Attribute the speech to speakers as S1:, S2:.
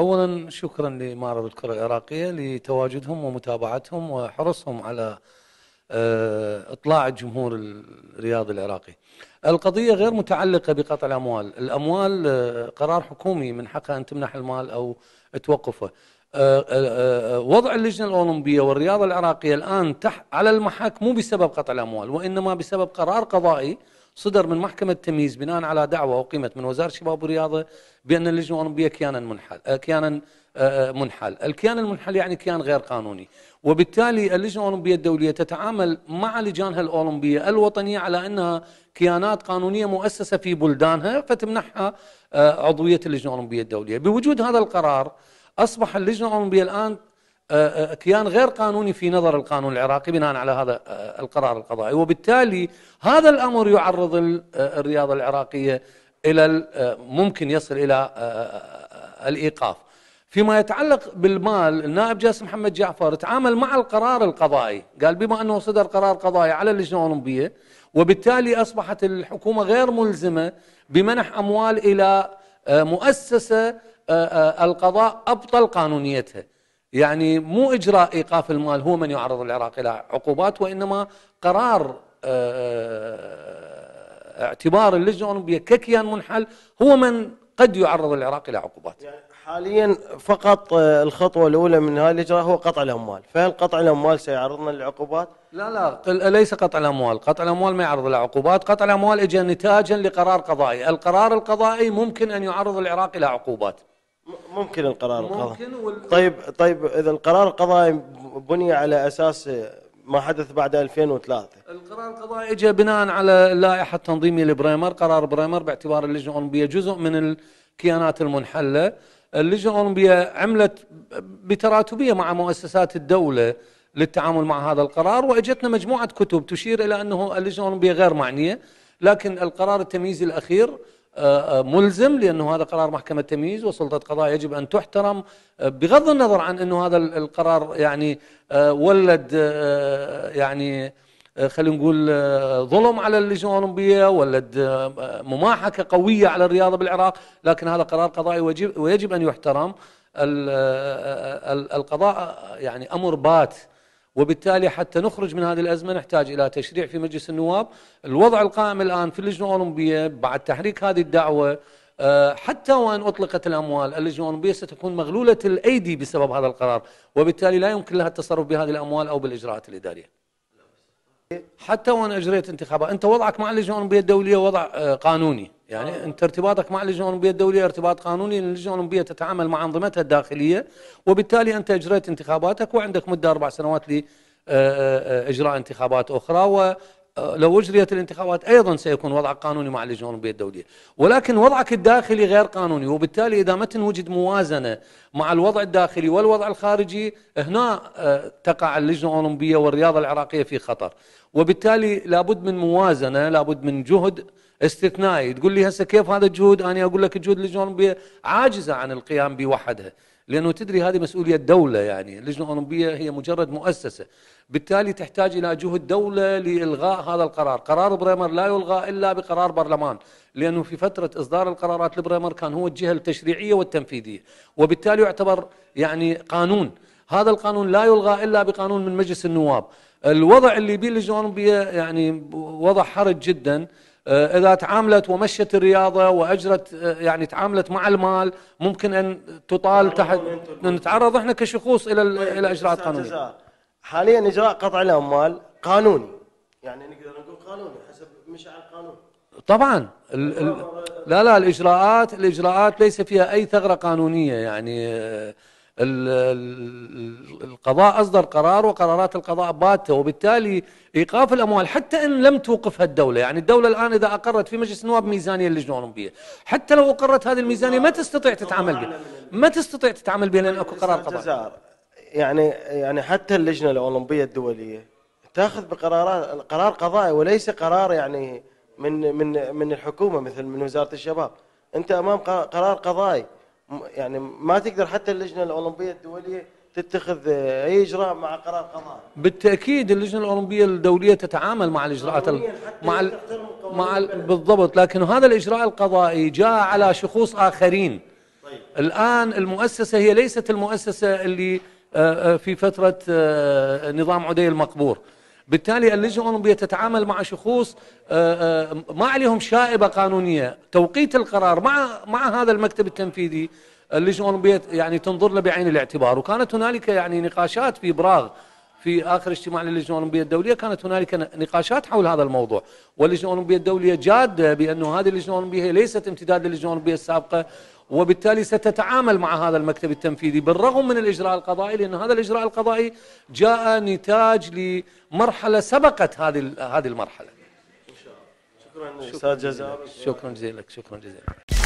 S1: اولا شكرا لمعرض الكره العراقيه لتواجدهم ومتابعتهم وحرصهم على آه، اطلاع الجمهور الرياضي العراقي. القضيه غير متعلقه بقطع الاموال، الاموال آه، قرار حكومي من حقها ان تمنح المال او توقفه. آه، وضع اللجنه الاولمبيه والرياضه العراقيه الان تحت على المحك مو بسبب قطع الاموال وانما بسبب قرار قضائي صدر من محكمة التمييز بناء على دعوة أقيمت من وزارة الشباب والرياضة بأن اللجنة الأولمبية كيانا منحل آه، كيانا آه، آه، منحل الكيان المنحل يعني كيان غير قانوني وبالتالي اللجنة الأولمبية الدولية تتعامل مع لجانها الأولمبية الوطنية على أنها كيانات قانونية مؤسسة في بلدانها فتمنحها عضوية اللجنة الأولمبية الدولية بوجود هذا القرار أصبح اللجنة الأولمبية الآن أه، أه، كيان غير قانوني في نظر القانون العراقي بناء على هذا أه، القرار القضائي وبالتالي هذا الامر يعرض الرياضه العراقيه الى ممكن يصل الى الايقاف فيما يتعلق بالمال النائب جاسم محمد جعفر تعامل مع القرار القضائي قال بما انه صدر قرار قضائي على اللجنه الاولمبيه وبالتالي اصبحت الحكومه غير ملزمه بمنح اموال الى مؤسسه القضاء ابطل قانونيتها يعني مو اجراء ايقاف المال هو من يعرض العراق الى عقوبات وانما قرار آه، آه، اعتبار اللجنه الاولمبيه ككيان منحل هو من قد يعرض العراق الى عقوبات. يعني
S2: حاليا فقط آه، الخطوه الاولى من هذه الاجراء هو قطع الاموال، فهل قطع الاموال سيعرضنا للعقوبات؟ لا لا ليس قطع الاموال، قطع الاموال ما يعرض
S1: لعقوبات، قطع الاموال اجى نتاجا لقرار قضائي، القرار القضائي ممكن ان يعرض العراق الى
S2: عقوبات. ممكن القرار القضائي ممكن وال... طيب طيب اذا القرار القضائي بني على اساس ما حدث بعد 2003
S1: القرار القضائي اجى بناء على اللائحه التنظيميه لبريمر قرار بريمر باعتبار اللجنه الاولمبيه جزء من الكيانات المنحله اللجنه الاولمبيه عملت بتراتبيه مع مؤسسات الدوله للتعامل مع هذا القرار واجتنا مجموعه كتب تشير الى انه اللجنه الاولمبيه غير معنيه لكن القرار التمييزي الاخير ملزم لانه هذا قرار محكمه تمييز وسلطه قضاء يجب ان تحترم بغض النظر عن انه هذا القرار يعني آه، ولد آه، يعني آه، خلينا نقول ظلم على اللجنه الاولمبيه ولد مماحكه قويه على الرياضه بالعراق لكن هذا قرار قضائي ويجب, ويجب ان يحترم القضاء يعني امر بات وبالتالي حتى نخرج من هذه الازمه نحتاج الى تشريع في مجلس النواب، الوضع القائم الان في اللجنه الاولمبيه بعد تحريك هذه الدعوه آه، حتى وان اطلقت الاموال اللجنه الاولمبيه ستكون مغلوله الايدي بسبب هذا القرار، وبالتالي لا يمكن لها التصرف بهذه الاموال او بالاجراءات الاداريه. حتى وانا اجريت انتخابات انت وضعك مع اللجنه الاولمبيه الدوليه وضع آه، قانوني يعني آه. انت ارتباطك مع اللجنه الاولمبيه الدوليه ارتباط قانوني لان اللجنه الاولمبيه تتعامل مع انظمتها الداخليه وبالتالي انت اجريت انتخاباتك وعندك مده اربع سنوات لاجراء آه، آه، انتخابات اخرى لو اجريت الانتخابات ايضا سيكون وضع قانوني مع اللجنه الاولمبيه الدوليه، ولكن وضعك الداخلي غير قانوني وبالتالي اذا ما تنوجد موازنه مع الوضع الداخلي والوضع الخارجي هنا آه، تقع اللجنه الاولمبيه والرياضه العراقيه في خطر، وبالتالي لابد من موازنه، لابد من جهد استثنائي، تقول لي هسه كيف هذا الجهود؟ انا اقول لك الجهود اللجنه الاولمبيه عاجزه عن القيام بوحدها. لانه تدري هذه مسؤوليه دوله يعني اللجنه الاولمبيه هي مجرد مؤسسه بالتالي تحتاج الى جهد دوله لالغاء هذا القرار قرار بريمر لا يلغى الا بقرار برلمان لانه في فتره اصدار القرارات لبريمر كان هو الجهه التشريعيه والتنفيذيه وبالتالي يعتبر يعني قانون هذا القانون لا يلغى الا بقانون من مجلس النواب الوضع اللي بيه اللجنه الاولمبيه يعني وضع حرج جدا آه، اذا تعاملت ومشت الرياضه واجرت آه، يعني تعاملت مع المال ممكن ان تطال تحت نتعرض احنا كشخوص الى طيب، الى اجراءات قانونيه. حاليا اجراء قطع الاموال قانوني
S2: يعني نقدر نقول قانوني حسب مشاعر القانون.
S1: طبعا طيب، لا لا الاجراءات الاجراءات ليس فيها اي ثغره قانونيه يعني آه، القضاء أصدر قرار وقرارات القضاء باتة وبالتالي إيقاف الأموال حتى إن لم توقفها الدولة يعني الدولة الآن إذا أقرت في مجلس النواب ميزانية للجنة الأولمبية حتى لو أقرت هذه الميزانية ما تستطيع تتعامل بها ما تستطيع تتعامل بها لأن أكو قرار قضاء
S2: يعني يعني حتى اللجنة الأولمبية الدولية تاخذ بقرارات قرار قضائي وليس قرار يعني من من من الحكومة مثل من وزارة الشباب أنت أمام قرار قضائي يعني ما تقدر حتى اللجنه الاولمبيه الدوليه تتخذ آه، اي اجراء مع قرار
S1: قضاء بالتاكيد اللجنه الاولمبيه الدوليه تتعامل مع الاجراءات ال... مع ال... مع بالضبط لكن هذا الاجراء القضائي جاء على شخوص اخرين طيب. الان المؤسسه هي ليست المؤسسه اللي آه، آه، في فتره نظام عدي المقبور بالتالي اللجنه الاولمبيه تتعامل مع شخوص آه، آه، ما عليهم شائبه قانونيه، توقيت القرار مع مع هذا المكتب التنفيذي اللجنه الاولمبيه يعني تنظر له بعين الاعتبار، وكانت هنالك يعني نقاشات في براغ في اخر اجتماع للجنه الاولمبيه الدوليه كانت هنالك نقاشات حول هذا الموضوع، واللجنه الاولمبيه الدوليه جاده بانه هذه اللجنه الاولمبيه ليست امتداد للجنه الاولمبيه السابقه وبالتالي ستتعامل مع هذا المكتب التنفيذي بالرغم من الإجراء القضائي لأن هذا الإجراء القضائي جاء نتاج لمرحلة سبقت هذه هذه المرحلة
S2: شكرا شكرا
S1: جزيلا شكرا جزيلا